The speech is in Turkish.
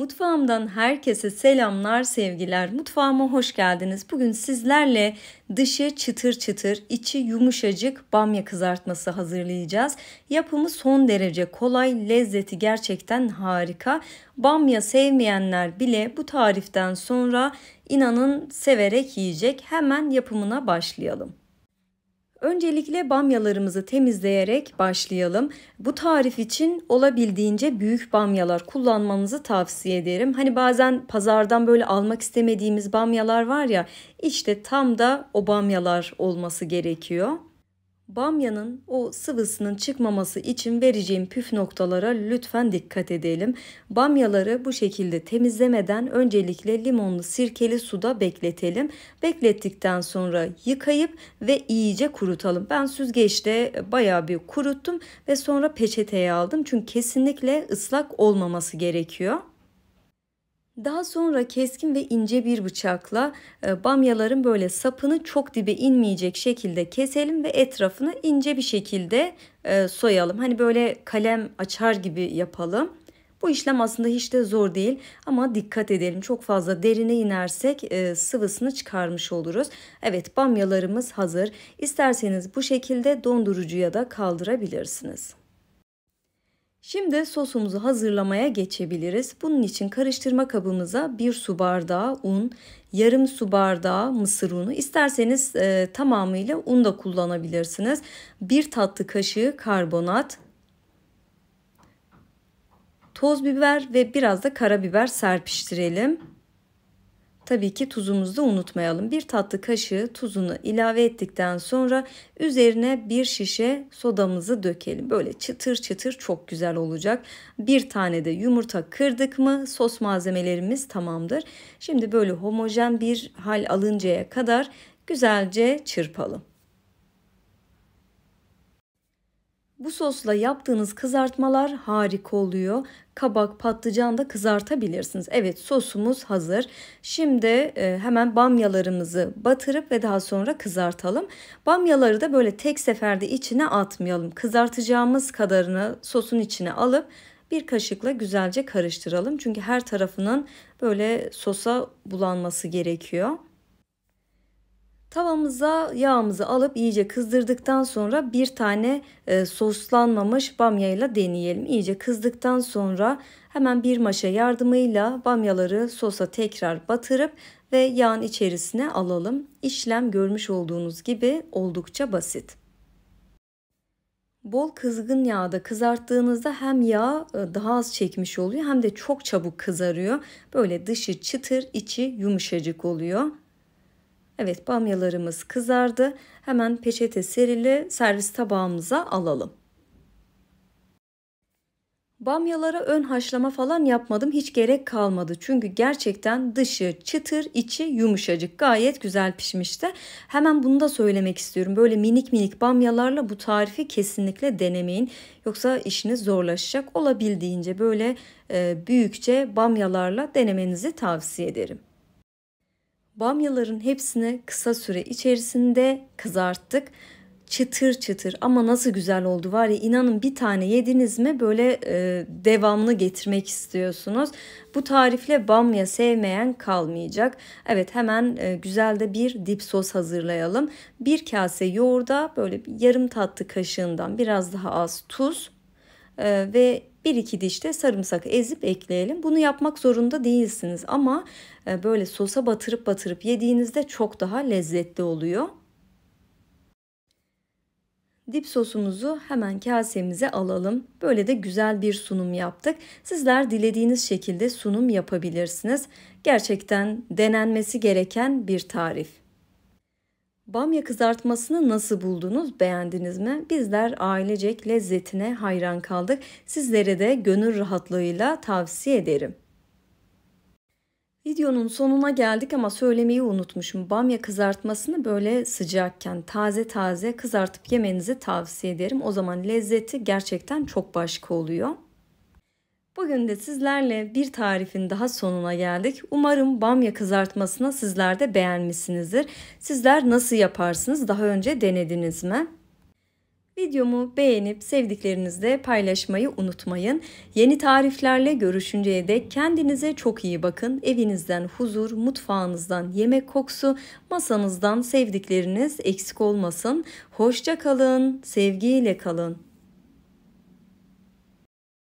Mutfağımdan herkese selamlar, sevgiler. Mutfağıma hoş geldiniz. Bugün sizlerle dışı çıtır çıtır, içi yumuşacık bamya kızartması hazırlayacağız. Yapımı son derece kolay, lezzeti gerçekten harika. Bamya sevmeyenler bile bu tariften sonra inanın severek yiyecek. Hemen yapımına başlayalım. Öncelikle bamyalarımızı temizleyerek başlayalım. Bu tarif için olabildiğince büyük bamyalar kullanmanızı tavsiye ederim. Hani bazen pazardan böyle almak istemediğimiz bamyalar var ya işte tam da o bamyalar olması gerekiyor. Bamyanın o sıvısının çıkmaması için vereceğim püf noktalara lütfen dikkat edelim. Bamyaları bu şekilde temizlemeden öncelikle limonlu sirkeli suda bekletelim. Beklettikten sonra yıkayıp ve iyice kurutalım. Ben süzgeçte baya bir kuruttum ve sonra peçeteye aldım. Çünkü kesinlikle ıslak olmaması gerekiyor. Daha sonra keskin ve ince bir bıçakla e, bamyaların böyle sapını çok dibe inmeyecek şekilde keselim ve etrafını ince bir şekilde e, soyalım. Hani böyle kalem açar gibi yapalım. Bu işlem aslında hiç de zor değil ama dikkat edelim çok fazla derine inersek e, sıvısını çıkarmış oluruz. Evet bamyalarımız hazır. İsterseniz bu şekilde dondurucuya da kaldırabilirsiniz. Şimdi sosumuzu hazırlamaya geçebiliriz. Bunun için karıştırma kabımıza bir su bardağı un, yarım su bardağı mısır unu, isterseniz e, tamamıyla un da kullanabilirsiniz. Bir tatlı kaşığı karbonat, toz biber ve biraz da karabiber serpiştirelim tabii ki tuzumuzu da unutmayalım. Bir tatlı kaşığı tuzunu ilave ettikten sonra üzerine bir şişe sodamızı dökelim. Böyle çıtır çıtır çok güzel olacak. Bir tane de yumurta kırdık mı sos malzemelerimiz tamamdır. Şimdi böyle homojen bir hal alıncaya kadar güzelce çırpalım. Bu sosla yaptığınız kızartmalar harika oluyor. Kabak, patlıcan da kızartabilirsiniz. Evet sosumuz hazır. Şimdi e, hemen bamyalarımızı batırıp ve daha sonra kızartalım. Bamyaları da böyle tek seferde içine atmayalım. Kızartacağımız kadarını sosun içine alıp bir kaşıkla güzelce karıştıralım. Çünkü her tarafının böyle sosa bulanması gerekiyor. Tavamıza yağımızı alıp iyice kızdırdıktan sonra bir tane e, soslanmamış bamyayla deneyelim. İyice kızdıktan sonra hemen bir maşa yardımıyla bamyaları sosa tekrar batırıp ve yağın içerisine alalım. İşlem görmüş olduğunuz gibi oldukça basit. Bol kızgın yağda kızarttığınızda hem yağ e, daha az çekmiş oluyor hem de çok çabuk kızarıyor. Böyle dışı çıtır, içi yumuşacık oluyor. Evet bamyalarımız kızardı. Hemen peçete serili servis tabağımıza alalım. Bamyalara ön haşlama falan yapmadım. Hiç gerek kalmadı. Çünkü gerçekten dışı çıtır, içi yumuşacık. Gayet güzel pişmişti. Hemen bunu da söylemek istiyorum. Böyle minik minik bamyalarla bu tarifi kesinlikle denemeyin. Yoksa işiniz zorlaşacak. Olabildiğince böyle e, büyükçe bamyalarla denemenizi tavsiye ederim. Bamyaların hepsini kısa süre içerisinde kızarttık. Çıtır çıtır ama nasıl güzel oldu var ya inanın bir tane yediniz mi böyle e, devamını getirmek istiyorsunuz. Bu tarifle bamya sevmeyen kalmayacak. Evet hemen e, güzel de bir dip sos hazırlayalım. Bir kase yoğurda böyle yarım tatlı kaşığından biraz daha az tuz e, ve bir iki diş de sarımsak ezip ekleyelim. Bunu yapmak zorunda değilsiniz ama e, böyle sosa batırıp batırıp yediğinizde çok daha lezzetli oluyor. Dip sosumuzu hemen kasemize alalım. Böyle de güzel bir sunum yaptık. Sizler dilediğiniz şekilde sunum yapabilirsiniz. Gerçekten denenmesi gereken bir tarif. Bamya kızartmasını nasıl buldunuz? Beğendiniz mi? Bizler ailecek lezzetine hayran kaldık. Sizlere de gönül rahatlığıyla tavsiye ederim. Videonun sonuna geldik ama söylemeyi unutmuşum. Bamya kızartmasını böyle sıcakken taze taze kızartıp yemenizi tavsiye ederim. O zaman lezzeti gerçekten çok başka oluyor. Bugün de sizlerle bir tarifin daha sonuna geldik. Umarım bamya kızartmasına sizler de beğenmişsinizdir. Sizler nasıl yaparsınız? Daha önce denediniz mi? Videomu beğenip sevdiklerinizle paylaşmayı unutmayın. Yeni tariflerle görüşünceye dek kendinize çok iyi bakın. Evinizden huzur, mutfağınızdan yemek kokusu, masanızdan sevdikleriniz eksik olmasın. Hoşça kalın, sevgiyle kalın.